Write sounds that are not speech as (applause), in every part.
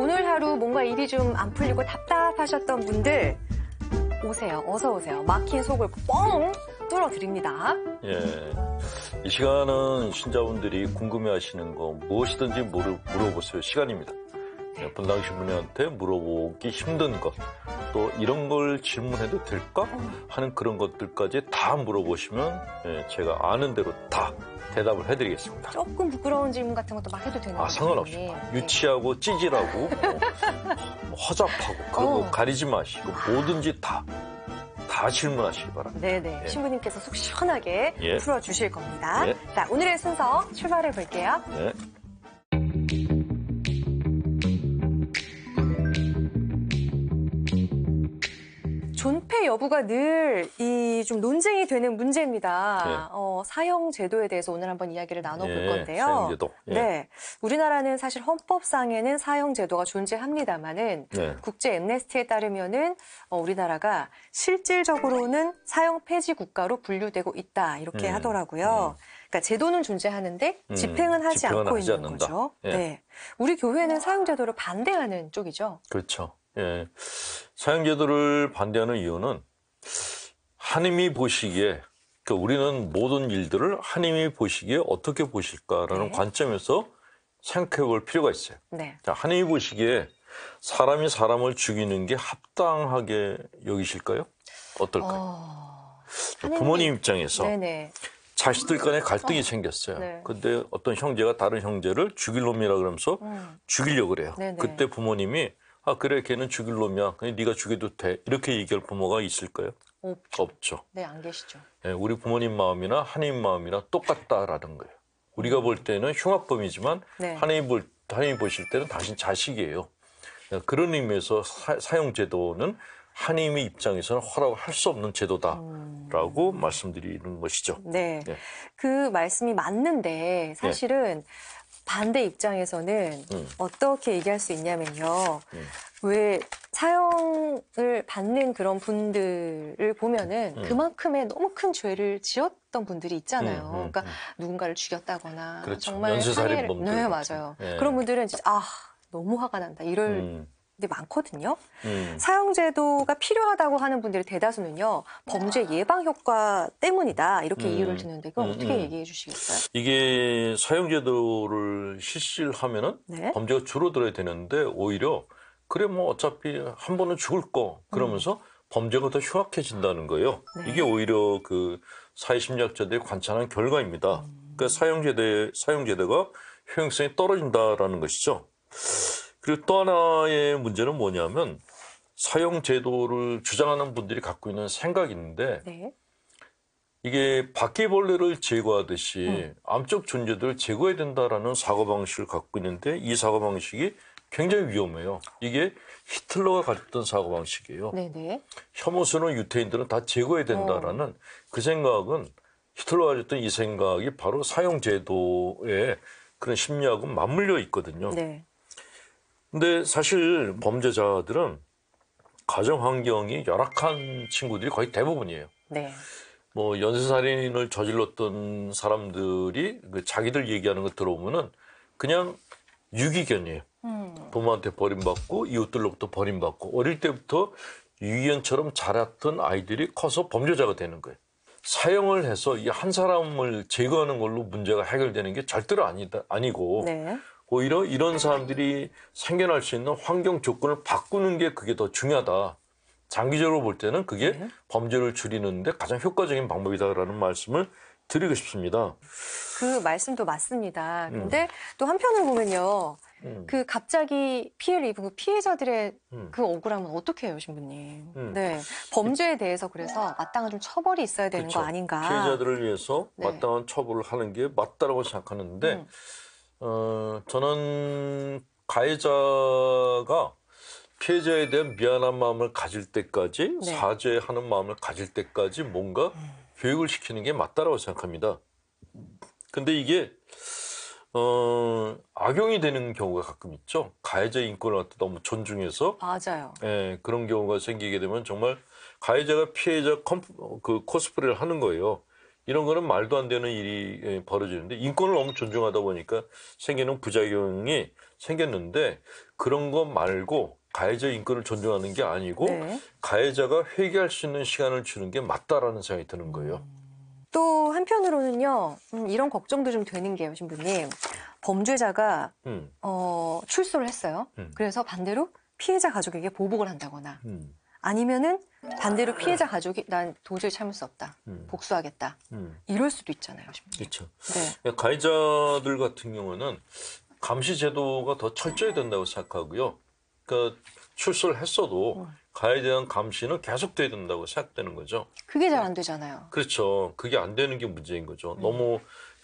오늘 하루 뭔가 일이 좀 안 풀리고 답답하셨던 분들 오세요. 어서 오세요. 막힌 속을 뻥 뚫어드립니다. 예. 이 시간은 신자분들이 궁금해하시는 거 무엇이든지 물어, 물어보세요. 시간입니다. 네. 분당 신부님한테 물어보기 힘든 것, 또 이런 걸 질문해도 될까 하는 그런 것들까지 다 물어보시면 예, 제가 아는 대로 다 대답을 해드리겠습니다. 조금 부끄러운 질문 같은 것도 막 해도 되나요? 아, 상관없습니다. 네. 유치하고 찌질하고 뭐, 뭐 허접하고 그리고 어. 가리지 마시고 뭐든지 다. 다 질문하시기 바랍니다. 네네. 네. 예. 신부님께서 속 시원하게 예. 풀어주실 겁니다. 예. 자, 오늘의 순서 출발해 볼게요. 예. 존폐 여부가 늘 이 좀 논쟁이 되는 문제입니다. 예. 어, 사형 제도에 대해서 오늘 한번 이야기를 나눠볼 예, 건데요. 제도 예. 네. 네, 우리나라는 사실 헌법상에는 사형 제도가 존재합니다만은 국제 엠네스티에 따르면은 어, 우리나라가 실질적으로는 사형 폐지 국가로 분류되고 있다 이렇게 음, 하더라고요. 음. 그러니까 제도는 존재하는데 음, 집행은 하지 않고 하지 있는 않는다. 거죠. 예. 네. 우리 교회는 사형 제도를 반대하는 쪽이죠. 그렇죠. 예. 사형제도를 반대하는 이유는 하나님이 보시기에 그 우리는 모든 일들을 하나님이 보시기에 어떻게 보실까라는 네. 관점에서 생각해 볼 필요가 있어요. 네. 자, 하나님이 보시기에 사람이 사람을 죽이는 게 합당하게 여기실까요? 어떨까요? 어... 하느님... 부모님 입장에서 네네. 자식들 간에 어. 갈등이 어... 생겼어요. 네. 근데 어떤 형제가 다른 형제를 죽일 놈이라 그러면서 음. 죽이려고 그래요. 네네. 그때 부모님이 아 그래 걔는 죽일 놈이야. 그냥 네가 죽여도 돼. 이렇게 얘기할 부모가 있을까요? 없죠. 없죠. 네, 안 계시죠. 네, 우리 부모님 마음이나 하나님 마음이나 똑같다라는 거예요. 우리가 음. 볼 때는 흉악범이지만 네. 하나님 볼 하나님 보실 때는 당신 자식이에요. 예, 그런 의미에서 사, 사용 제도는 하나님의 입장에서는 허락할 수 없는 제도다라고 음. 말씀드리는 것이죠. 네. 네. 그 말씀이 맞는데 사실은 반대 입장에서는 음. 어떻게 얘기할 수 있냐면요. 음. 왜 사형을 받는 그런 분들을 보면은 음. 그만큼의 너무 큰 죄를 지었던 분들이 있잖아요. 음, 음, 그러니까 음. 누군가를 죽였다거나 그렇죠. 정말 연쇄살인범들 네, 맞아요. 네. 그런 분들은 진짜 아 너무 화가 난다 이럴 많거든요. 음. 사용제도가 필요하다고 하는 분들이 대다수는요 범죄 예방 효과 때문이다 이렇게 음. 이유를 드는데 그건 음, 어떻게 음. 얘기해 주시겠어요? 이게 사형제도를 실시를 하면은 네? 범죄가 줄어들어야 되는데 오히려 그래 뭐 어차피 한 번은 죽을 거 그러면서 음. 범죄가 더 흉악해진다는 거예요. 네. 이게 오히려 그 사회심리학자들이 관찰한 결과입니다. 그러니까 사형제대 사형제대가 효용성이 떨어진다라는 것이죠. 그리고 또 하나의 문제는 뭐냐면 사형 제도를 주장하는 분들이 갖고 있는 생각이있는데 네. 이게 바퀴벌레를 제거하듯이 음. 암적 존재들을 제거해야 된다라는 사고 방식을 갖고 있는데 이 사고 방식이 굉장히 위험해요. 이게 히틀러가 가졌던 사고 방식이에요. 네네. 혐오스러운 유태인들은 다 제거해야 된다라는 어. 그 생각은 히틀러가 가졌던 이 생각이 바로 사용 제도의 그런 심리하고 맞물려 있거든요. 네. 근데 사실 범죄자들은 가정 환경이 열악한 친구들이 거의 대부분이에요. 네. 뭐 연쇄살인을 저질렀던 사람들이 그 자기들 얘기하는 거 들어보면은 그냥 유기견이에요. 음. 부모한테 버림받고 이웃들로부터 버림받고 어릴 때부터 유기견처럼 자랐던 아이들이 커서 범죄자가 되는 거예요. 사형을 해서 이 한 사람을 제거하는 걸로 문제가 해결되는 게 절대로 아니다 아니고 네. 오히려 이런 사람들이 생겨날 수 있는 환경 조건을 바꾸는 게 그게 더 중요하다. 장기적으로 볼 때는 그게 네. 범죄를 줄이는데 가장 효과적인 방법이다라는 말씀을 드리고 싶습니다. 그 말씀도 맞습니다. 음. 근데 음. 또 한편으로 보면요. 음. 그 갑자기 피해를 입은 그 피해자들의 음. 그 억울함은 어떻게 해요, 신부님? 음. 네. 범죄에 대해서 그래서 음. 마땅한 좀 처벌이 있어야 되는 그쵸. 거 그렇죠. 아닌가. 피해자들을 위해서 네. 마땅한 처벌을 하는 게 맞다라고 생각하는데 어, 저는 가해자가 피해자에 대한 미안한 마음을 가질 때까지 네. 사죄하는 마음을 가질 때까지 뭔가 음. 교육을 시키는 게 맞다라고 생각합니다. 근데 이게 어, 악용이 되는 경우가 가끔 있죠. 가해자 인권을 갖다 너무 존중해서 맞아요. 예, 그런 경우가 생기게 되면 정말 가해자가 피해자 컴, 어, 그 코스프레를 하는 거예요. 이런 거는 말도 안 되는 일이 예, 벌어지는데 인권을 너무 존중하다 보니까 생기는 부작용이 생겼는데 그런 거 말고 가해자 인권을 존중하는 게 아니고 네. 가해자가 회개할 수 있는 시간을 주는 게 맞다라는 생각이 드는 거예요. 또 한편으로는요 음, 이런 걱정도 좀 되는 게요 신부님 범죄자가 음. 어, 출소를 했어요. 음. 그래서 반대로 피해자 가족에게 보복을 한다거나 음. 아니면은 반대로 네. 피해자 가족이 난 도저히 참을 수 없다. 음. 복수하겠다. 음. 이럴 수도 있잖아요. 그렇죠. 네. 예, 가해자들 같은 경우는 감시 제도가 더 철저히 된다고 생각하고요. 그러니까 출소를 했어도 음. 가해에 대한 감시는 계속돼야 된다고 생각되는 거죠. 그게 잘안 예. 되잖아요. 그렇죠. 그게 안 되는 게 문제인 거죠. 네. 너무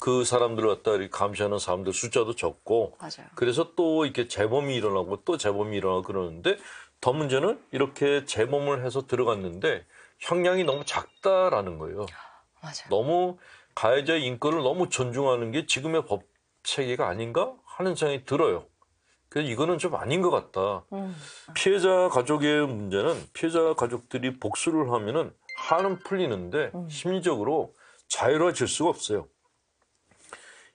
그 사람들 갖다 감시하는 사람들 숫자도 적고 맞아요. 그래서 또 이렇게 재범이 일어나고 또 재범이 일어나고 그러는데 더 문제는 이렇게 재범을 해서 들어갔는데 형량이 너무 작다라는 거예요. 맞아요. 너무 가해자의 인권을 너무 존중하는 게 지금의 법 체계가 아닌가 하는 생각이 들어요. 그래서 이거는 좀 아닌 것 같다. 음. 피해자 가족의 문제는 피해자 가족들이 복수를 하면은 한은 풀리는데 음. 심리적으로 자유로워질 수가 없어요.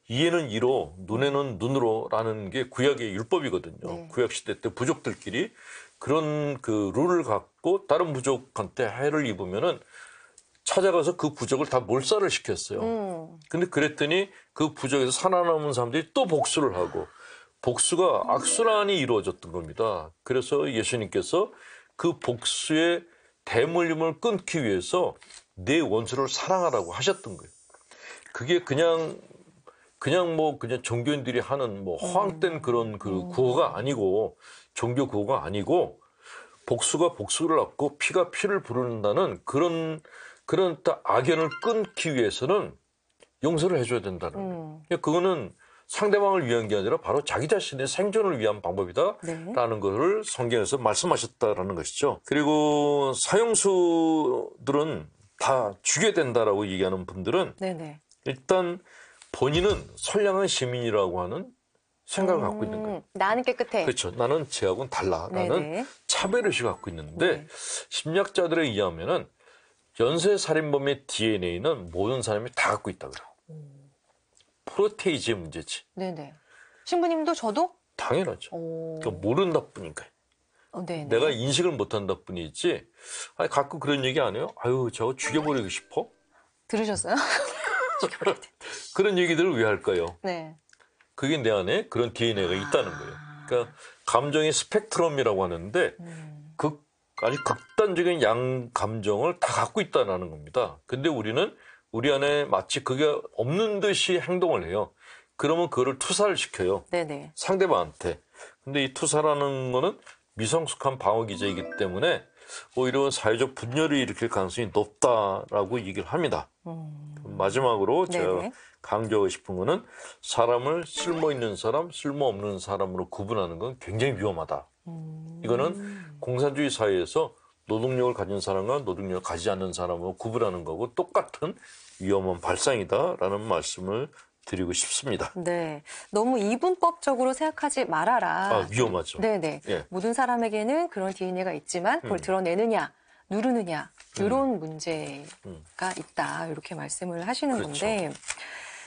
이에는 이로 눈에는 눈으로라는 게 구약의 율법이거든요. 네. 구약 시대 때 부족들끼리 그런 그 룰을 갖고 다른 부족한테 해를 입으면은 찾아가서 그 부족을 다 몰살을 시켰어요. 음. 근데 그랬더니 그 부족에서 살아남은 사람들이 또 복수를 하고 복수가 악순환이 이루어졌던 겁니다. 그래서 예수님께서 그 복수의 대물림을 끊기 위해서 내 원수를 사랑하라고 하셨던 거예요. 그게 그냥 그냥 뭐 그냥 종교인들이 하는 뭐 음. 허황된 그런 그 음. 구호가 아니고 종교 구호가 아니고 복수가 복수를 얻고 피가 피를 부른다는 그런 그런 악연을 끊기 위해서는 용서를 해줘야 된다는 거예요. 음. 그러니까 그거는 상대방을 위한 게 아니라 바로 자기 자신의 생존을 위한 방법이다라는 네. 것을 성경에서 말씀하셨다라는 것이죠. 그리고 사형수들은 다 죽여야 된다라고 얘기하는 분들은 네네. 일단 본인은 선량한 시민이라고 하는 생각을 음, 갖고 있는 거예요. 음, 나는 깨끗해. 그렇죠. 나는 쟤하고는 달라. 네네. 나는 차별의식을 갖고 있는데 네. 심리학자들에 의하면은 연쇄살인범의 DNA는 모든 사람이 다 갖고 있다 그래요. 프로테이지의 문제지. 네네. 신부님도 저도? 당연하죠. 오. 그러니까 모른다 뿐이니요 어, 내가 인식을 못한다 뿐이지. 아니, 가끔 그런 얘기 안 해요? 아유, 저거 죽여버리고 싶어? 들으셨어요? (laughs) 죽여버려야 돼. 그런 얘기들을 왜 할까요? 네. 그게 내 안에 그런 DNA가 아... 있다는 거예요. 그러니까 감정의 스펙트럼이라고 하는데 음... 극 아주 극단적인 양 감정을 다 갖고 있다라는 겁니다. 근데 우리는 우리 안에 마치 그게 없는 듯이 행동을 해요. 그러면 그거를 투사를 시켜요. 네네. 상대방한테. 근데 이 투사라는 거는 미성숙한 방어 기제이기 때문에 오히려 사회적 분열을 일으킬 가능성이 높다라고 얘기를 합니다. 음... 마지막으로 네네. 제가 강조하고 싶은 거는 사람을 쓸모 있는 사람, 쓸모 없는 사람으로 구분하는 건 굉장히 위험하다. 음... 이거는 공산주의 사회에서 노동력을 가진 사람과 노동력을 가지 않는 사람으로 구분하는 거고 똑같은 위험한 발상이다라는 말씀을 드리고 싶습니다. 네. 너무 이분법적으로 생각하지 말아라. 아, 위험하죠. 네네. 예. 모든 사람에게는 그런 DNA가 있지만 그걸 음. 드러내느냐. 누르느냐 음. 이런 음. 문제가 있다 이렇게 말씀을 하시는 그렇죠. 건데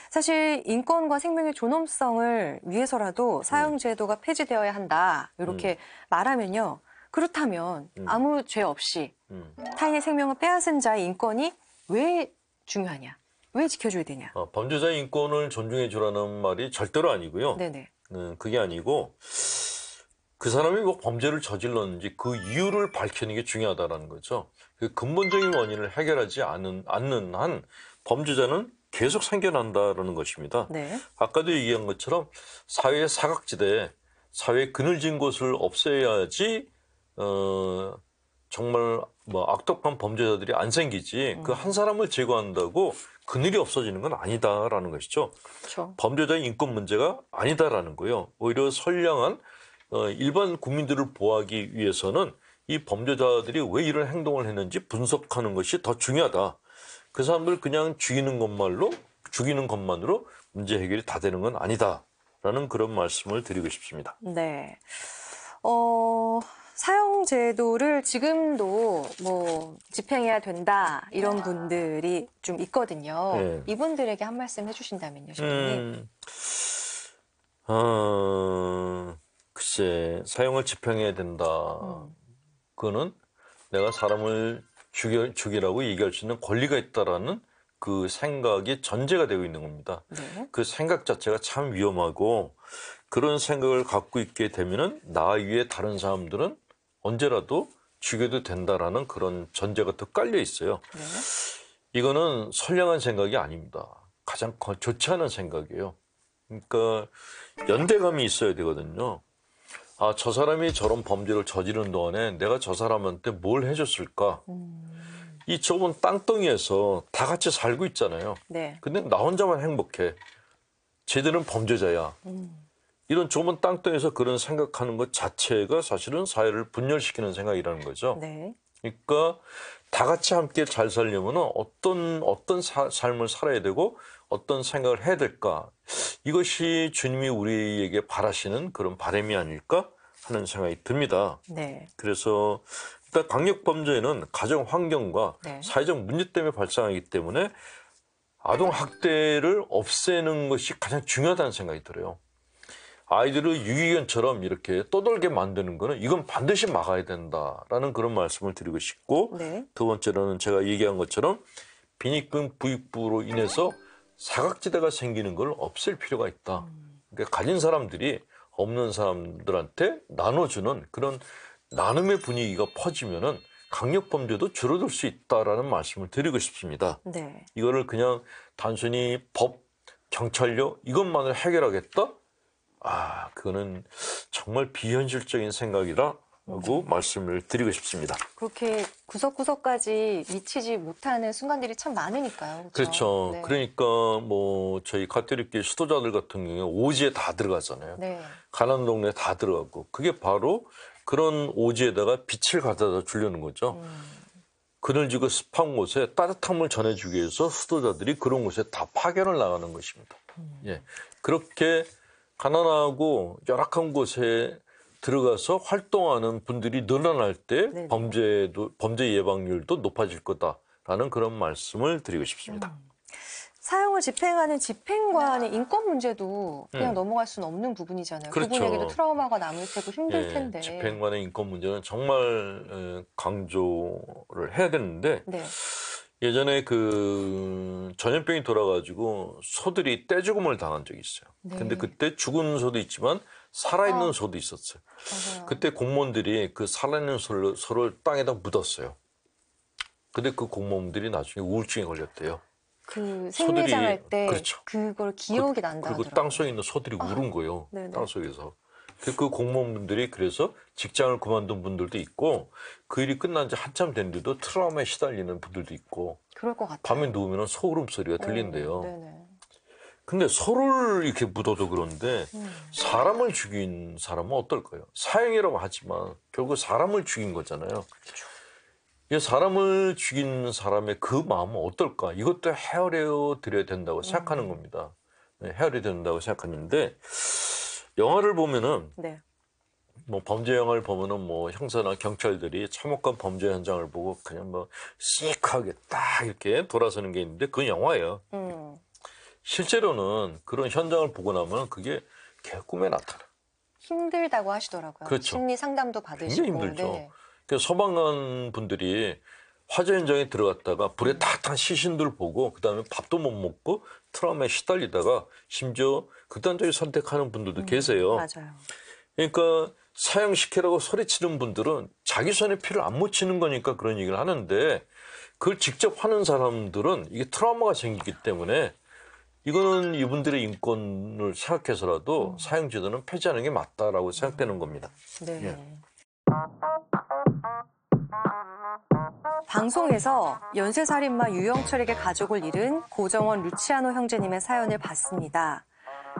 사실 인권과 생명의 존엄성을 위해서라도 사형제도가 음. 폐지되어야 한다 이렇게 음. 말하면요 그렇다면 음. 아무 죄 없이 음. 타인의 생명을 빼앗은 자의 인권이 왜 중요하냐 왜 지켜줘야 되냐 아, 범죄자의 인권을 존중해 주라는 말이 절대로 아니고요 네네. 음, 그게 아니고 그 사람이 뭐 범죄를 저질렀는지 그 이유를 밝히는 게 중요하다는 라 거죠. 그 근본적인 원인을 해결하지 않는 않는 한 범죄자는 계속 생겨난다라는 것입니다. 네. 아까도 얘기한 것처럼 사회 사각지대에 사회 그늘진 곳을 없애야지 어, 정말 뭐 악덕한 범죄자들이 안 생기지 음. 그한 사람을 제거한다고 그늘이 없어지는 건 아니다라는 것이죠. 그렇죠. 범죄자의 인권 문제가 아니다라는 거예요. 오히려 선량한 어, 일반 국민들을 보호하기 위해서는 이 범죄자들이 왜 이런 행동을 했는지 분석하는 것이 더 중요하다. 그 사람들 그냥 죽이는 것말로 죽이는 것만으로 문제 해결이 다 되는 건 아니다라는 그런 말씀을 드리고 싶습니다. 네. 어, 사형 제도를 지금도 뭐 집행해야 된다 이런 아. 분들이 좀 있거든요. 네. 이분들에게 한 말씀 해주신다면요, 선생님. 음, 어... 글쎄 사형을 집행해야 된다. 그거는 내가 사람을 죽여, 죽이라고 얘기할 수 있는 권리가 있다라는 그 생각이 전제가 되고 있는 겁니다. 네. 그 생각 자체가 참 위험하고 그런 생각을 갖고 있게 되면은 나 위에 다른 사람들은 언제라도 죽여도 된다라는 그런 전제가 더 깔려 있어요. 네. 이거는 선량한 생각이 아닙니다. 가장 좋지 않은 생각이에요. 그러니까 연대감이 있어야 되거든요. 아, 저 사람이 저런 범죄를 저지른 동안에 내가 저 사람한테 뭘 해줬을까? 음. 이 좁은 땅덩이에서 다 같이 살고 있잖아요. 네. 근데 나 혼자만 행복해. 쟤들은 범죄자야. 음. 이런 좁은 땅덩이에서 그런 생각하는 것 자체가 사실은 사회를 분열시키는 생각이라는 거죠. 네. 그러니까 다 같이 함께 잘 살려면 어떤 어떤 사, 삶을 살아야 되고 어떤 생각을 해야 될까? 이것이 주님이 우리에게 바라시는 그런 바램이 아닐까 하는 생각이 듭니다. 네. 그래서 일단 강력 범죄는 가정 환경과 네. 사회적 문제 때문에 발생하기 때문에 아동 학대를 없애는 것이 가장 중요하다는 생각이 들어요. 아이들을 유기견처럼 이렇게 떠돌게 만드는 거는 이건 반드시 막아야 된다라는 그런 말씀을 드리고 싶고 네. 두 번째로는 제가 얘기한 것처럼 빈익금 부익부로 인해서 사각지대가 생기는 걸 없앨 필요가 있다. 그러니까 가진 사람들이 없는 사람들한테 나눠주는 그런 나눔의 분위기가 퍼지면은 강력 범죄도 줄어들 수 있다라는 말씀을 드리고 싶습니다. 네. 이거를 그냥 단순히 법, 경찰료 이것만을 해결하겠다? 아, 그거는 정말 비현실적인 생각이라 라고 말씀을 드리고 싶습니다. 그렇게 구석구석까지 미치지 못하는 순간들이 참 많으니까요. 그렇죠. 그렇죠. 네. 그러니까 뭐 저희 가톨릭계 수도자들 같은 경우에 오지에 다 들어가잖아요. 네. 가난 동네 다 들어가고 그게 바로 그런 오지에다가 빛을 가져다 주려는 거죠. 음. 그늘 지고 습한 곳에 따뜻함을 전해주기 위해서 수도자들이 그런 곳에 다 파견을 나가는 것입니다. 음. 예. 그렇게 가난하고 열악한 곳에 들어가서 활동하는 분들이 늘어날 때 네네. 범죄도 범죄 예방률도 높아질 거다라는 그런 말씀을 드리고 싶습니다. 음. 사형을 집행하는 집행관의 인권 문제도 그냥 음. 넘어갈 수는 없는 부분이잖아요. 그렇죠. 그분에게도 트라우마가 남을 테고 힘들 예, 텐데. 집행관의 인권 문제는 정말 어, 강조를 해야 되는데 네. 예전에 그 전염병이 돌아가지고 소들이 떼죽음을 당한 적이 있어요. 네. 근데 그때 죽은 소도 있지만 살아있는 어. 소도 있었어요. 맞아요. 그때 공무원들이 그 살아있는 소를, 소를 땅에다 묻었어요. 근데 그 공무원들이 나중에 우울증에 걸렸대요. 그 생리장할 때 그렇죠. 그걸 기억이 그, 난다 그리고 땅속에 있는 소들이 아, 울은 거예요. 네네. 땅속에서. 그 공무원분들이 그래서 직장을 그만둔 분들도 있고 그 일이 끝난 지 한참 됐는데도 트라우마에 시달리는 분들도 있고 그럴 것 같아요. 밤에 누우면 소울음 소리가 들린대요. 네, 근데 서로를 이렇게 묻어도 그런데 음. 사람을 죽인 사람은 어떨까요? 사형이라고 하지만 결국 사람을 죽인 거잖아요. 그렇죠. 이 사람을 죽인 사람의 그 마음은 어떨까? 이것도 헤아려 드려야 된다고 생각하는 음. 겁니다. 네, 헤아려 된다고 생각하는데 영화를 보면은 네. 뭐 범죄 영화를 보면은 뭐 형사나 경찰들이 참혹한 범죄 현장을 보고 그냥 뭐 시크하게 딱 이렇게 돌아서는 게 있는데 그건 영화예요. 음. 실제로는 그런 현장을 보고 나면 그게 개꿈에 나타나. 힘들다고 하시더라고요. 그렇죠. 심리 상담도 받으시고. 굉장히 힘들죠. 네. 그래서 소방관 분들이 화재 현장에 들어갔다가 불에 탁탁 시신들 보고 그다음에 밥도 못 먹고 트라우마에 시달리다가 심지어 극단적인 선택하는 분들도 음, 계세요. 맞아요. 그러니까 사형시키라고 소리치는 분들은 자기 손에 피를 안 묻히는 거니까 그런 얘기를 하는데 그걸 직접 하는 사람들은 이게 트라우마가 생기기 때문에 이거는 이분들의 인권을 생각해서라도 사형제도는 폐지하는 게 맞다라고 생각되는 겁니다. 네. 예. 방송에서 연쇄살인마 유영철에게 가족을 잃은 고정원 루치아노 형제님의 사연을 봤습니다.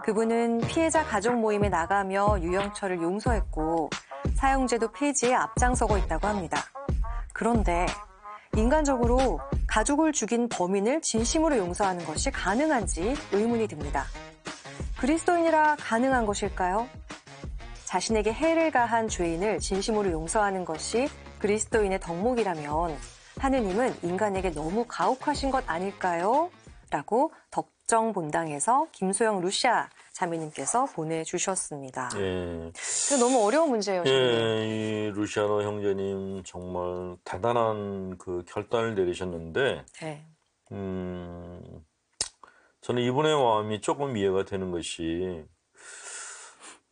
그분은 피해자 가족 모임에 나가며 유영철을 용서했고 사형제도 폐지에 앞장서고 있다고 합니다. 그런데 인간적으로 가족을 죽인 범인을 진심으로 용서하는 것이 가능한지 의문이 듭니다. 그리스도인이라 가능한 것일까요? 자신에게 해를 가한 죄인을 진심으로 용서하는 것이 그리스도인의 덕목이라면 하느님은 인간에게 너무 가혹하신 것 아닐까요? 라고 덕정본당에서 김소영 루시아 자매님께서 보내주셨습니다. 예. 너무 어려운 문제예요. 예, 이 루시아노 형제님 정말 대단한 그 결단을 내리셨는데, 네. 음, 저는 이분의 마음이 조금 이해가 되는 것이,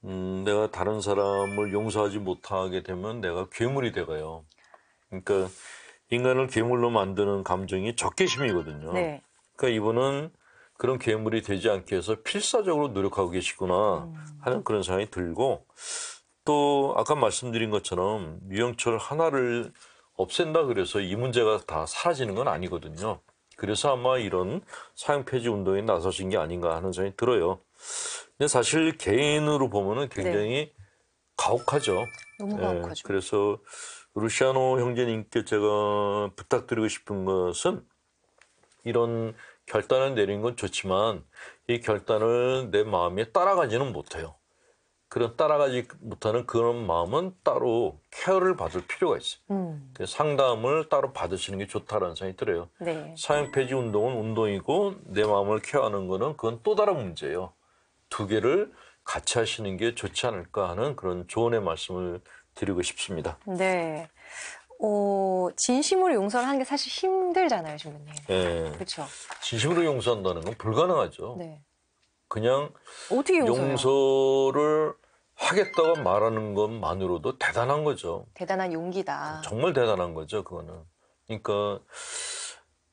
음, 내가 다른 사람을 용서하지 못하게 되면 내가 괴물이 돼가요. 그러니까 인간을 괴물로 만드는 감정이 적개심이거든요. 네. 그러니까 이분은 그런 괴물이 되지 않기 위해서 필사적으로 노력하고 계시구나 하는 그런 생각이 들고 또 아까 말씀드린 것처럼 유영철 하나를 없앤다 그래서 이 문제가 다 사라지는 건 아니거든요. 그래서 아마 이런 사형 폐지 운동에 나서신 게 아닌가 하는 생각이 들어요. 근데 사실 개인으로 보면은 굉장히 네. 가혹하죠. 너무 예, 가혹하죠. 예, 그래서 루시아노 형제님께 제가 부탁드리고 싶은 것은 이런 결단을 내린 건 좋지만 이 결단을 내 마음에 따라가지는 못해요. 그런 따라가지 못하는 그런 마음은 따로 케어를 받을 필요가 있어요. 음. 그 상담을 따로 받으시는 게 좋다라는 생각이 들어요. 네. 사형폐지 운동은 운동이고 내 마음을 케어하는 거는 그건 또 다른 문제예요. 두 개를 같이 하시는 게 좋지 않을까 하는 그런 조언의 말씀을 드리고 싶습니다. 네. 어, 진심으로 용서를 하는 게 사실 힘들잖아요, 주부님. 네. 그렇죠. 진심으로 용서한다는 건 불가능하죠. 네. 그냥 어떻게 용서를 하겠다고 말하는 것만으로도 대단한 거죠. 대단한 용기다. 정말 대단한 거죠, 그거는. 그러니까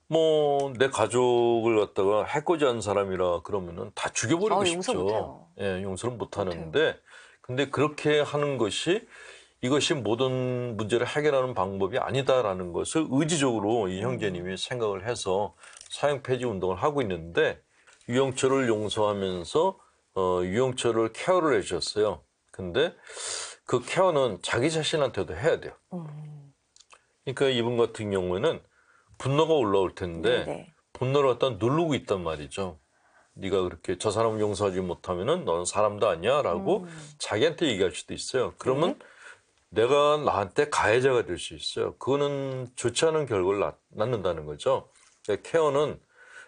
뭐 내 가족을 갖다가 해코지한 사람이라 그러면은 다 죽여버리고 아, 싶죠. 용서 예, 용서를 못 하는데 근데 그렇게 하는 것이 이것이 모든 문제를 해결하는 방법이 아니다라는 것을 의지적으로 이 형제님이 음. 생각을 해서 사형 폐지 운동을 하고 있는데 유영철을 용서하면서 어, 유영철을 케어를 해주셨어요. 근데 그 케어는 자기 자신한테도 해야 돼요. 음. 그러니까 이분 같은 경우에는 분노가 올라올 텐데 네, 네. 분노를 갖다 누르고 있단 말이죠. 네가 그렇게 저 사람 용서하지 못하면은 너는 사람도 아니야라고 음. 자기한테 얘기할 수도 있어요. 그러면 네? 내가 나한테 가해자가 될 수 있어요. 그거는 좋지 않은 결과를 낳, 는다는 거죠. 그러니까 케어는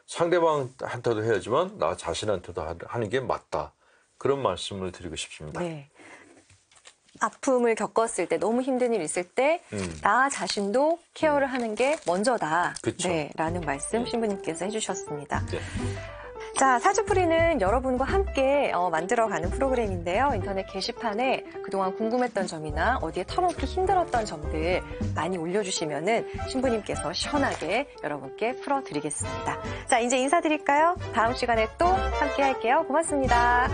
상대방한테도 해야지만 나 자신한테도 하는 게 맞다. 그런 말씀을 드리고 싶습니다. 네. 아픔을 겪었을 때 너무 힘든 일 있을 때나 음. 자신도 케어를 음. 하는 게 먼저다. 그쵸. 네, 라는 음. 말씀 음. 신부님께서 해주셨습니다. 네. 자, 사주풀이는 여러분과 함께 어, 만들어가는 프로그램인데요. 인터넷 게시판에 그동안 궁금했던 점이나 어디에 털어놓기 힘들었던 점들 많이 올려주시면은 신부님께서 시원하게 여러분께 풀어드리겠습니다. 자, 이제 인사드릴까요? 다음 시간에 또 함께 할게요. 고맙습니다.